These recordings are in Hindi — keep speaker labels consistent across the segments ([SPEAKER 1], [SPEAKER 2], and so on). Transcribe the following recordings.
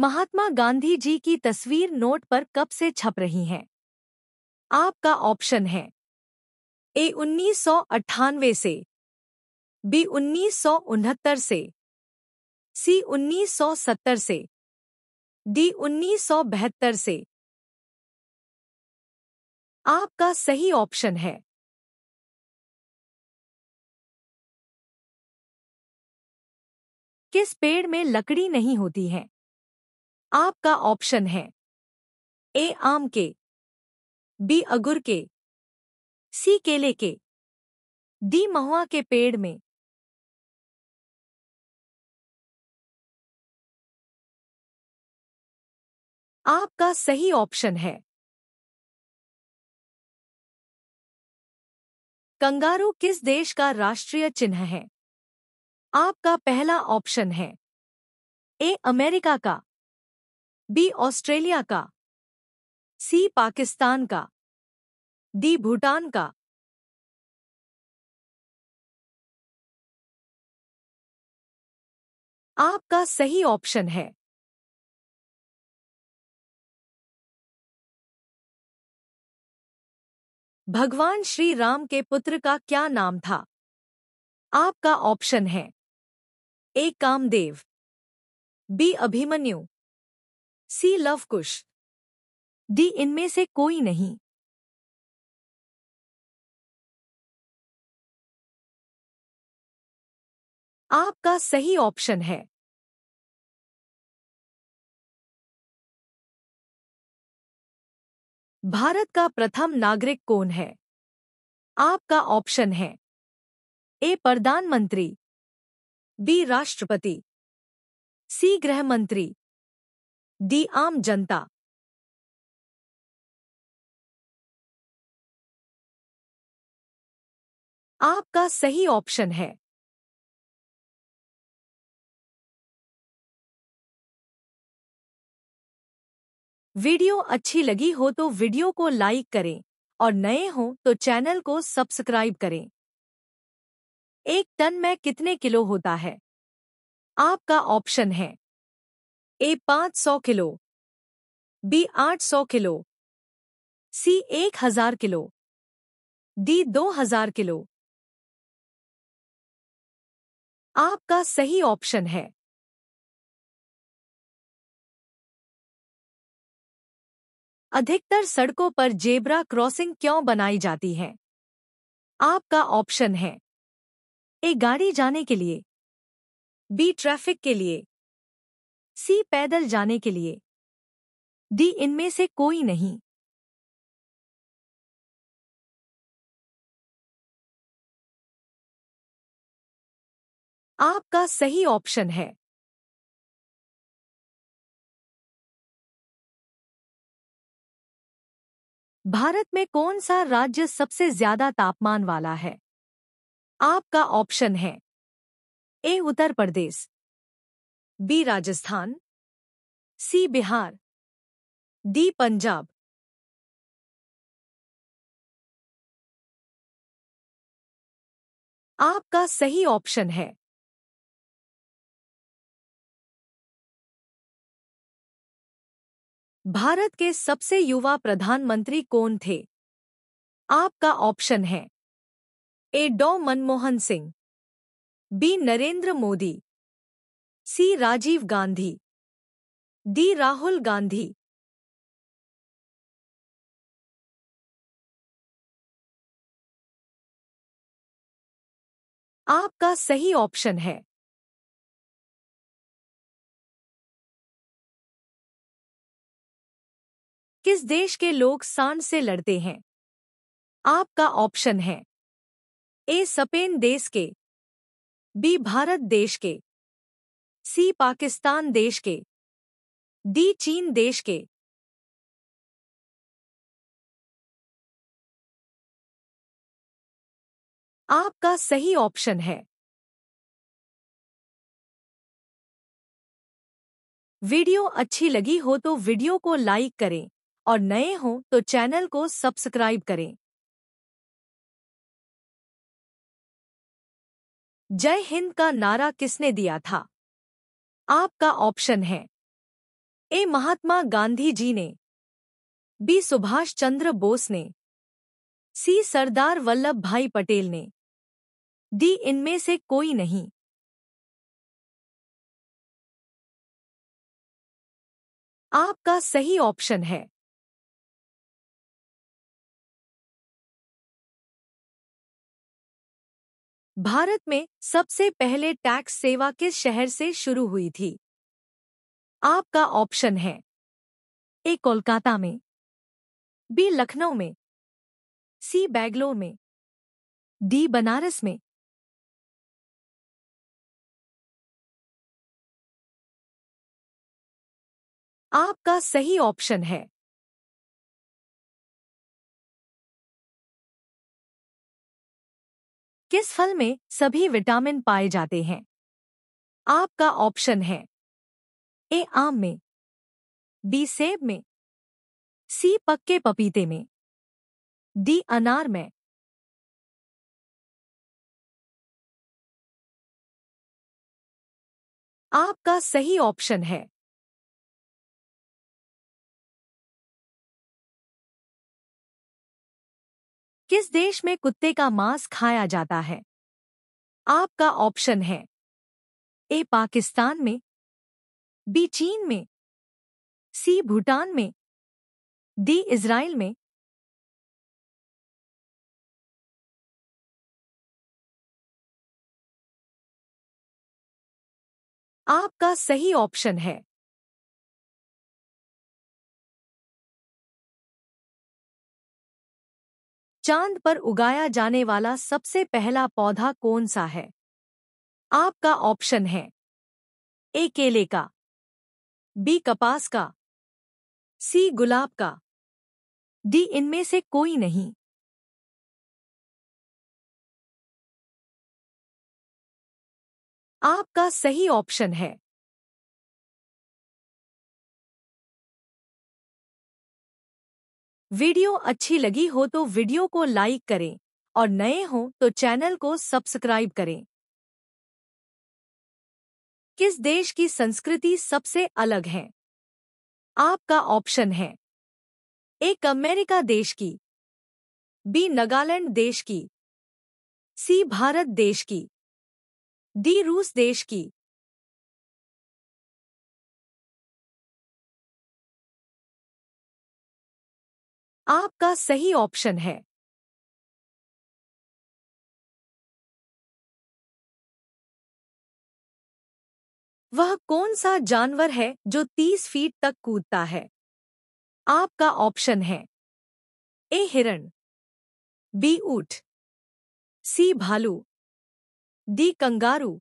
[SPEAKER 1] महात्मा गांधी जी की तस्वीर नोट पर कब से छप रही हैं आपका ऑप्शन है ए उन्नीस से बी उन्नीस से सी उन्नीस से डी उन्नीस से आपका सही ऑप्शन है किस पेड़ में लकड़ी नहीं होती है आपका ऑप्शन है ए आम के बी अगुर के सी केले के डी महुआ के पेड़ में आपका सही ऑप्शन है कंगारू किस देश का राष्ट्रीय चिन्ह है आपका पहला ऑप्शन है ए अमेरिका का बी ऑस्ट्रेलिया का सी पाकिस्तान का डी भूटान का आपका सही ऑप्शन है भगवान श्री राम के पुत्र का क्या नाम था आपका ऑप्शन है A Kamdev B Abhimanyu C Luv Kush D इनमें से कोई नहीं आपका सही ऑप्शन है भारत का प्रथम नागरिक कौन है आपका ऑप्शन है ए प्रधानमंत्री बी राष्ट्रपति सी गृह मंत्री दी आम जनता आपका सही ऑप्शन है वीडियो अच्छी लगी हो तो वीडियो को लाइक करें और नए हो तो चैनल को सब्सक्राइब करें एक टन में कितने किलो होता है आपका ऑप्शन है ए पाँच सौ किलो बी आठ सौ किलो सी एक हजार किलो डी दो हजार किलो आपका सही ऑप्शन है अधिकतर सड़कों पर जेब्रा क्रॉसिंग क्यों बनाई जाती है आपका ऑप्शन है ए गाड़ी जाने के लिए बी ट्रैफिक के लिए सी पैदल जाने के लिए डी इनमें से कोई नहीं आपका सही ऑप्शन है भारत में कौन सा राज्य सबसे ज्यादा तापमान वाला है आपका ऑप्शन है A Uttar Pradesh B Rajasthan C Bihar D Punjab आपका सही ऑप्शन है भारत के सबसे युवा प्रधानमंत्री कौन थे आपका ऑप्शन है ए डॉ Manmohan Singh B Narendra Modi C Rajiv Gandhi D Rahul Gandhi आपका सही ऑप्शन है किस देश के लोग सान से लड़ते हैं आपका ऑप्शन है ए स्पेन देश के बी भारत देश के सी पाकिस्तान देश के डी चीन देश के आपका सही ऑप्शन है वीडियो अच्छी लगी हो तो वीडियो को लाइक करें और नए हो तो चैनल को सब्सक्राइब करें जय हिंद का नारा किसने दिया था आपका ऑप्शन है ए महात्मा गांधी जी ने बी सुभाष चंद्र बोस ने सी सरदार वल्लभ भाई पटेल ने डी इनमें से कोई नहीं आपका सही ऑप्शन है भारत में सबसे पहले टैक्स सेवा किस शहर से शुरू हुई थी आपका ऑप्शन है ए कोलकाता में बी लखनऊ में सी बैगलोर में डी बनारस में आपका सही ऑप्शन है किस फल में सभी विटामिन पाए जाते हैं आपका ऑप्शन है ए आम में बी सेब में सी पक्के पपीते में डी अनार में आपका सही ऑप्शन है किस देश में कुत्ते का मांस खाया जाता है आपका ऑप्शन है ए पाकिस्तान में बी चीन में सी भूटान में डी इजराइल में आपका सही ऑप्शन है चांद पर उगाया जाने वाला सबसे पहला पौधा कौन सा है आपका ऑप्शन है ए केले का बी कपास का सी गुलाब का डी इनमें से कोई नहीं आपका सही ऑप्शन है वीडियो अच्छी लगी हो तो वीडियो को लाइक करें और नए हो तो चैनल को सब्सक्राइब करें किस देश की संस्कृति सबसे अलग है आपका ऑप्शन है एक अमेरिका देश की बी नागालैंड देश की सी भारत देश की डी रूस देश की आपका सही ऑप्शन है वह कौन सा जानवर है जो 30 फीट तक कूदता है आपका ऑप्शन है ए हिरण बी ऊट सी भालू डी कंगारू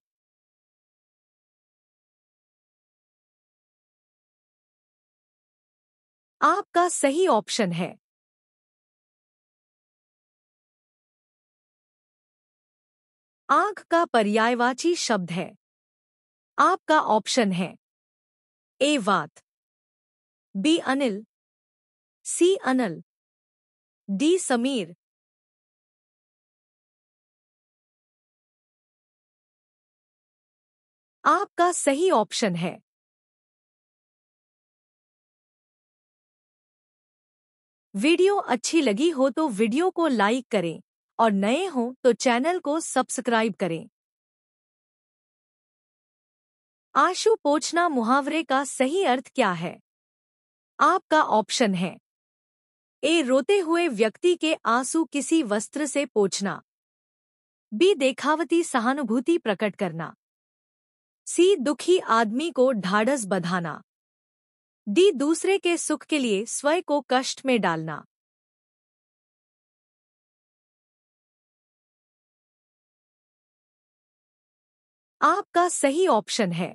[SPEAKER 1] आपका सही ऑप्शन है आंख का पर्यायवाची शब्द है आपका ऑप्शन है ए वात बी अनिल सी अनिल डी समीर आपका सही ऑप्शन है वीडियो अच्छी लगी हो तो वीडियो को लाइक करें और नए हों तो चैनल को सब्सक्राइब करें आंसू पोछना मुहावरे का सही अर्थ क्या है आपका ऑप्शन है ए रोते हुए व्यक्ति के आंसू किसी वस्त्र से पोछना बी देखावती सहानुभूति प्रकट करना सी दुखी आदमी को ढाढ़स बधाना डी दूसरे के सुख के लिए स्वयं को कष्ट में डालना आपका सही ऑप्शन है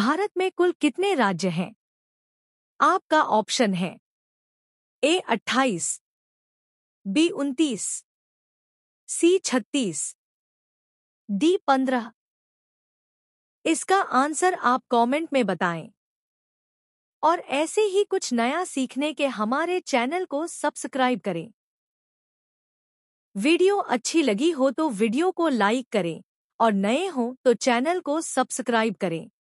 [SPEAKER 1] भारत में कुल कितने राज्य हैं आपका ऑप्शन है ए अट्ठाईस बी उनतीस सी छत्तीस डी पंद्रह इसका आंसर आप कमेंट में बताएं और ऐसे ही कुछ नया सीखने के हमारे चैनल को सब्सक्राइब करें वीडियो अच्छी लगी हो तो वीडियो को लाइक करें और नए हो तो चैनल को सब्सक्राइब करें